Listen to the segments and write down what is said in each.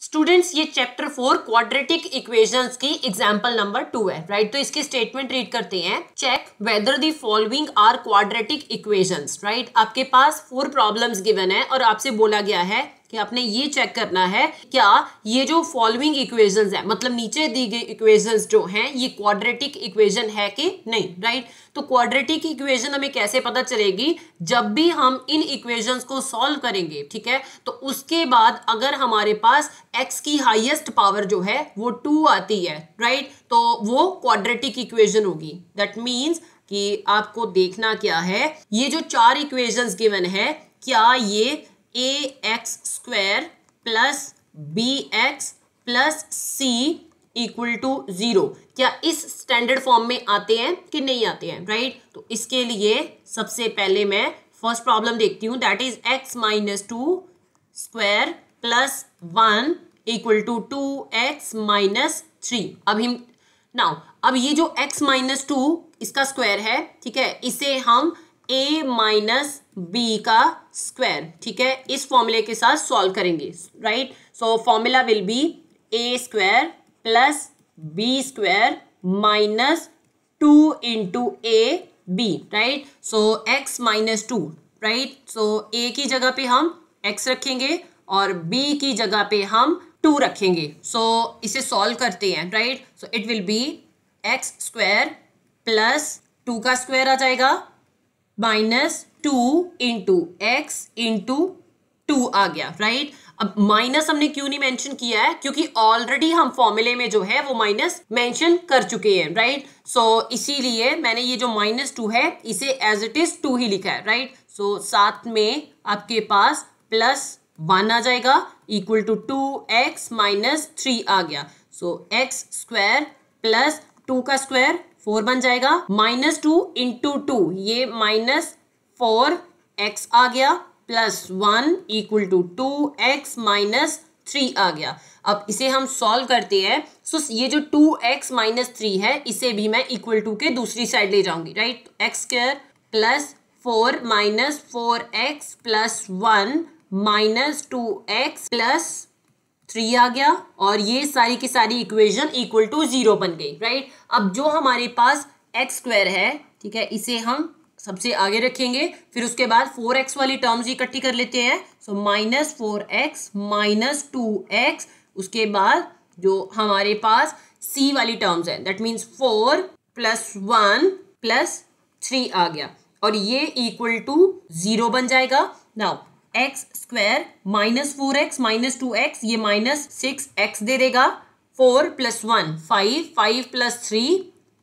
Students ये chapter four quadratic equations की example number two है राइट right? तो इसकी स्टेटमेंट रीड करते हैं check whether the following are quadratic equations right आपके पास फोर प्रॉब्लम्स गिवन है और आपसे बोला गया है कि आपने ये चेक करना है क्या ये जो फॉलोइंग इक्वेशंस है मतलब नीचे दी गई इक्वेशंस जो हैं ये क्वाड्रेटिक इक्वेशन है कि नहीं राइट तो क्वाड्रेटिक इक्वेशन हमें कैसे पता चलेगी जब भी हम इन इक्वेशंस को सॉल्व करेंगे ठीक है तो उसके बाद अगर हमारे पास एक्स की हाइएस्ट पावर जो है वो टू आती है राइट तो वो क्वाड्रेटिक इक्वेशन होगी दैट मीन्स कि आपको देखना क्या है ये जो चार इक्वेजन गिवन है क्या ये A X square plus B x plus C equal to zero क्या इस स्टैंडर्ड फॉर्म में आते हैं कि नहीं आते हैं राइट तो इसके लिए सबसे पहले मैं फर्स्ट प्रॉब्लम देखती हूँ that is X minus two square plus one equal to two X minus three अब हम नाउ अब ये जो एक्स माइनस टू इसका स्क्वायर है ठीक है इसे हम ए माइनस बी का स्क्वायर ठीक है इस फॉर्मूले के साथ सॉल्व करेंगे right so formula will be A square plus B square minus two into A B right so X minus two right so ए की जगह पे हम एक्स रखेंगे और बी की जगह पे हम टू रखेंगे सो so, इसे सॉल्व करते हैं right so it will be x square plus two का स्क्वायर आ जाएगा minus two into x into two आ गया राइट अब माइनस हमने क्यों नहीं मेंशन किया है क्योंकि ऑलरेडी हम फॉर्मूले में जो है वो माइनस मेंशन कर चुके हैं राइट सो इसीलिए मैंने ये जो माइनस टू है इसे एज इट इज टू ही लिखा है राइट सो so, साथ में आपके पास प्लस वन आ जाएगा equal to two X minus three आ गया so x square plus two का स्क्वायर फोर बन जाएगा माइनस टू इंटू टू ये माइनस फोर एक्स आ गया plus one equal to two X minus three आ गया अब इसे हम सॉल्व करते हैं सो so, ये जो टू एक्स माइनस थ्री है इसे भी मैं इक्वल टू के दूसरी साइड ले जाऊंगी right X square plus four minus four X plus one minus two x plus three आ गया और ये सारी की सारी इक्वेशन इक्वल टू जीरो बन गई राइट अब जो हमारे पास एक्स स्क्वायर है ठीक है इसे हम सबसे आगे रखेंगे फिर उसके बाद फोर एक्स वाली टर्म्स इकट्ठी कर लेते हैं so minus four X minus two X उसके बाद जो हमारे पास सी वाली टर्म्स है that means four plus one plus three आ गया और ये इक्वल टू जीरो बन जाएगा now X square minus four X minus two X ये माइनस सिक्स एक्स दे देगा four plus one five five plus three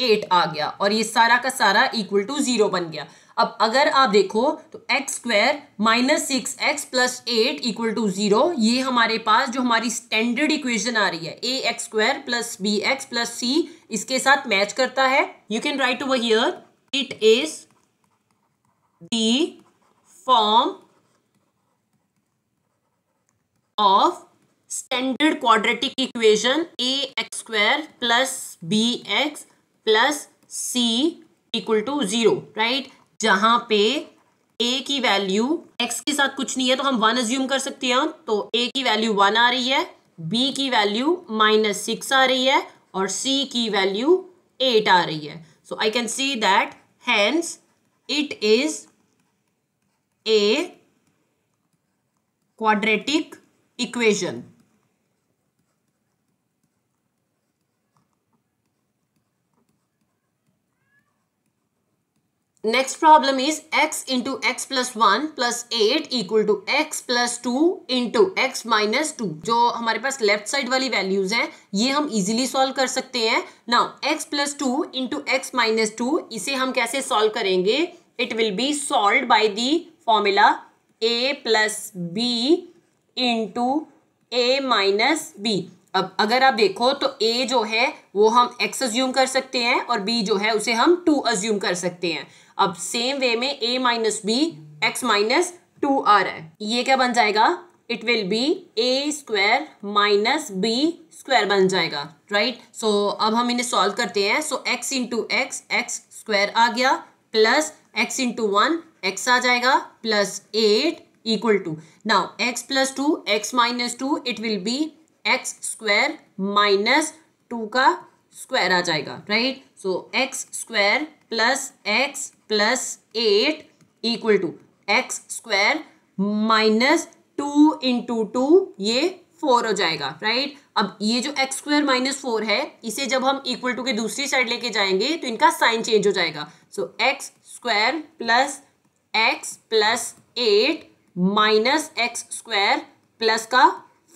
eight आ गया और ये सारा का सारा इक्वल टू जीरो बन गया अब अगर आप देखो तो X square minus six X plus eight equal to zero ये हमारे पास जो हमारी स्टैंडर्ड इक्वेशन आ रही है A x square plus B x plus C इसके साथ मैच करता है you can write over here it is the form of standard quadratic equation A x square plus B x plus C equal to zero right जहां पे ए की value x के साथ कुछ नहीं है तो हम वन अज्यूम कर सकते हैं तो ए की वैल्यू वन आ रही है बी की वैल्यू माइनस सिक्स आ रही है और सी की वैल्यू एट आ रही है so I can see that hence it is a quadratic equation. Next problem is x into x plus 1 plus 8 equal to x plus two into X minus two जो हमारे पास लेफ्ट साइड वाली values हैं ये हम easily solve कर सकते हैं now x plus two into X minus two इसे हम कैसे सॉल्व करेंगे it will be solve by the formula A plus B into A minus B अब अगर आप देखो तो ए जो है वो हम एक्स अज्यूम कर सकते हैं और बी जो है उसे हम टू अज्यूम कर सकते हैं अब सेम वे में A minus B X minus two आ रहा है ये क्या बन जाएगा it will be A square minus B square बन जाएगा राइट right? सो so, अब हम इन्हें सॉल्व करते हैं so X into X X square आ गया plus X into one X आ जाएगा plus eight equal to now x plus 2 x minus 2 it will be x square minus 2 का square आ जाएगा right so X square plus x plus eight equal to x square minus two into two ये four हो जाएगा right अब ये जो x square minus four है इसे जब हम इक्वल टू के दूसरी साइड लेके जाएंगे तो इनका साइन चेंज हो जाएगा so x square plus X plus eight minus x square plus का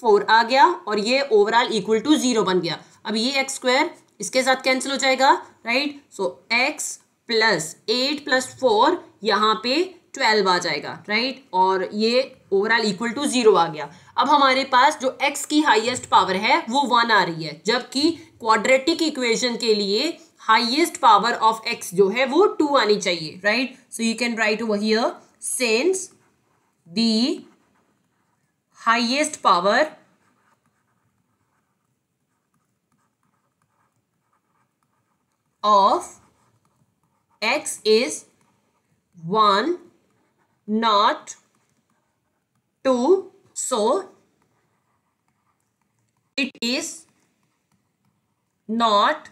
फोर आ गया और ये ओवरऑल इक्वल टू जीरो बन गया अब ये एक्स स्क्वायर इसके साथ कैंसिल हो जाएगा right so X plus eight plus four यहाँ पे ट्वेल्व आ जाएगा राइट और ये ओवरऑल इक्वल टू जीरो आ गया अब हमारे पास जो एक्स की हाईएस्ट पावर है वो वन आ रही है जबकि क्वाड्रेटिक इक्वेशन के लिए हाईएस्ट पावर ऑफ एक्स जो है वो टू आनी चाहिए right so you can write वही since the highest power of x is 1 not 2 so it is not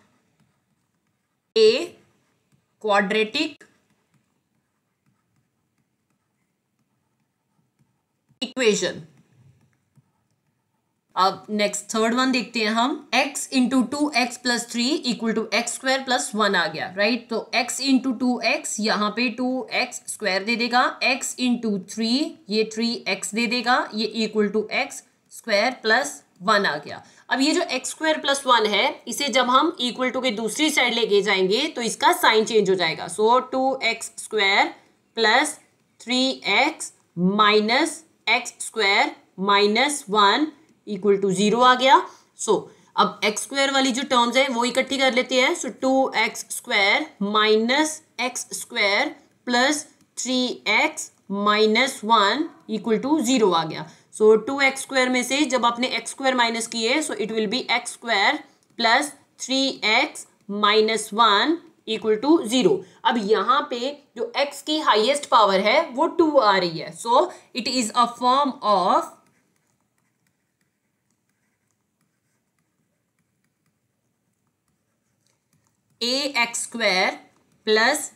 a quadratic equation अब नेक्स्ट थर्ड वन देखते हैं हम x into two x plus three equal to x square plus one आ गया right right? तो x into two x यहाँ पे two x square दे देगा x इंटू थ्री ये थ्री एक्स दे देगा ये equal to x square plus one आ गया अब ये जो एक्स स्क्वायर प्लस वन है इसे जब हम इक्वल टू के दूसरी साइड लेके जाएंगे तो इसका साइन चेंज हो जाएगा so two x square plus three x minus x square minus one equal to zero आ गया सो so, अब एक्स स्क्वायर वाली जो टर्म्स है वो इकट्ठी कर लेते हैं so two x square minus x square plus three x minus one equal to zero आ गया सो टू एक्स स्क्वायर में से जब आपने एक्स स्क्वायर माइनस किए so it will be x square plus three x minus one equal to zero अब यहाँ पे जो एक्स की हाईएस्ट पावर है वो टू आ रही है so it is a form of a x square plus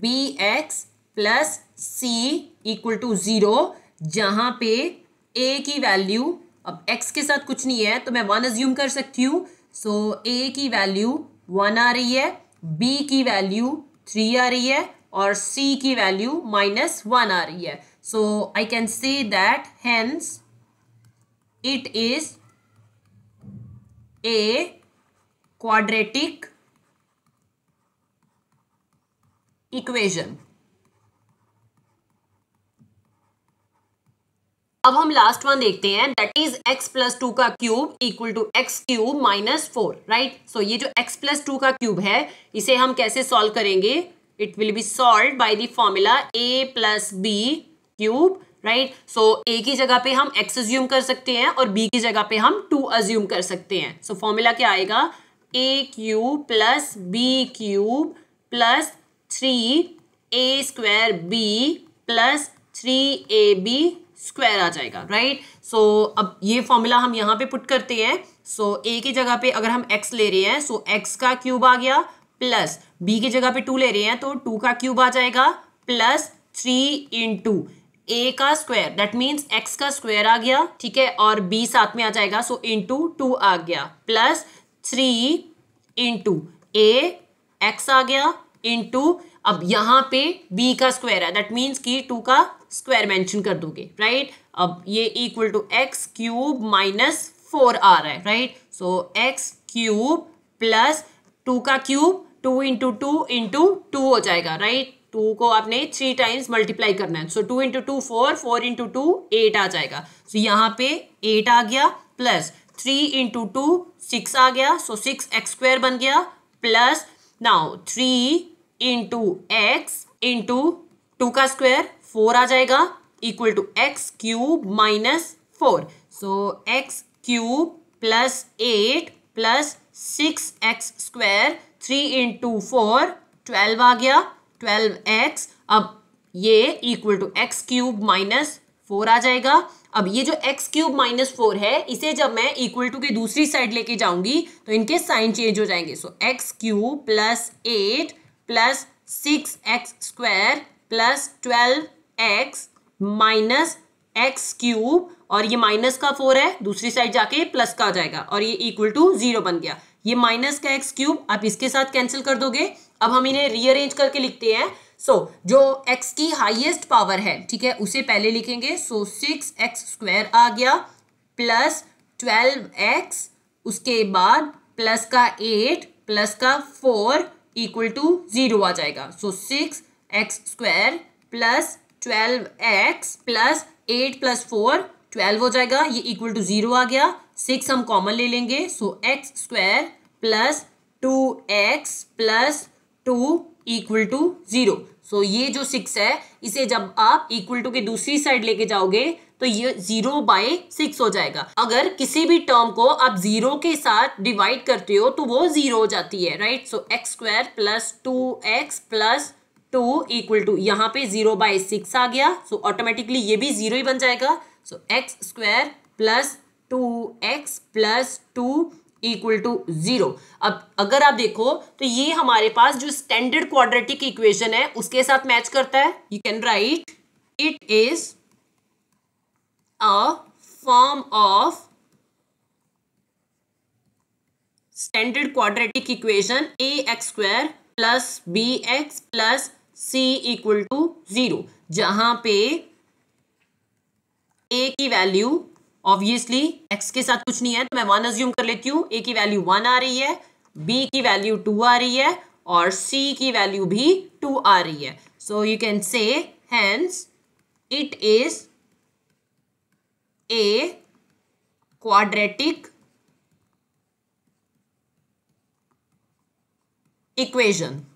B x plus C equal to zero जहां पे ए की वैल्यू अब एक्स के साथ कुछ नहीं है तो मैं वन अज्यूम कर सकती हूं सो so, ए की वैल्यू वन आ रही है बी की वैल्यू थ्री आ रही है और सी की वैल्यू माइनस वन आ रही है so I can say that hence it is a quadratic equation अब हम लास्ट वन देखते हैं that is x plus two का cube equal to x cube minus four right so ये जो x प्लस टू का क्यूब है इसे हम कैसे सॉल्व करेंगे it will be solve by the formula a plus b cube right so a की जगह पे हम x अज्यूम कर सकते हैं और b की जगह पे हम टू अज्यूम कर सकते हैं सो so, फॉर्मूला क्या आएगा a cube plus b cube plus three a square b plus three a b square आ जाएगा राइट right? सो so, अब ये फॉर्मूला हम यहाँ पे पुट करते हैं सो so, ए की जगह पे अगर हम एक्स ले रहे हैं सो so एक्स का क्यूब आ गया प्लस बी की जगह पे टू ले रहे हैं तो टू का क्यूब आ जाएगा plus three into a का स्क्वायर दैट मीन्स एक्स का स्क्वायर आ गया ठीक है और बी साथ में आ जाएगा सो इन टू टू आ गया plus three into a x आ गया इन टू अब यहाँ पे b का स्क्वायर है दैट मीन्स कि टू का स्क्वायर मेंशन कर दोगे राइट right? अब ये equal to x cube minus four आ रहा है right so x cube plus two का cube two into two into two हो जाएगा राइट right? टू को आपने थ्री टाइम्स मल्टीप्लाई करना है so two into two four four into two eight आ जाएगा सो so, यहाँ पे एट आ गया plus three into two six आ गया सो सिक्स एक्स स्क्वायर बन गया plus now three into x into two का स्क्वायर फोर आ जाएगा equal to x cube minus four so x cube plus eight plus six x square three into four twelve आ गया twelve x अब ये equal to x cube minus four आ जाएगा अब ये जो एक्स क्यूब माइनस फोर है इसे जब मैं इक्वल टू की दूसरी साइड लेके जाऊंगी तो इनके साइन चेंज हो जाएंगे so x cube plus eight plus six x square plus twelve x minus x cube और ये माइनस का फोर है दूसरी साइड जाके प्लस का आ जाएगा और ये इक्वल टू जीरो बन गया ये माइनस का एक्स क्यूब आप इसके साथ कैंसिल कर दोगे अब हम इन्हें रीअरेंज करके लिखते हैं सो so, जो x की हाइएस्ट पावर है ठीक है उसे पहले लिखेंगे सो सिक्स एक्स स्क्वायर आ गया प्लस ट्वेल्व एक्स उसके बाद प्लस का एट प्लस का फोर इक्वल टू जीरो आ जाएगा so six x square plus twelve x plus eight plus four twelve हो जाएगा ये इक्वल टू जीरो आ गया सिक्स हम कॉमन ले लेंगे so x square plus two x plus two equal to zero so ये जो सिक्स है इसे जब आप इक्वल टू के दूसरी साइड लेके जाओगे तो ये जीरो बाय सिक्स हो जाएगा अगर किसी भी टर्म को आप जीरो के साथ डिवाइड करते हो तो वो जीरो हो जाती है right so x square plus two x plus two equal to यहाँ पे जीरो बाय सिक्स आ गया सो so ऑटोमेटिकली ये भी जीरो ही बन जाएगा so x square plus two x plus two equal to zero अब अगर आप देखो तो ये हमारे पास जो स्टैंडर्ड क्वाड्रेटिक इक्वेशन है उसके साथ मैच करता है you can write it is a form of standard quadratic equation A x square plus B x plus C equal to zero जहां पे ए की वैल्यू ऑब्वियसली एक्स के साथ कुछ नहीं है तो मैं वन अज्यूम कर लेती हूँ ए की वैल्यू वन आ रही है बी की वैल्यू टू आ रही है और सी की वैल्यू भी टू आ रही है so you can say hence it is a quadratic equation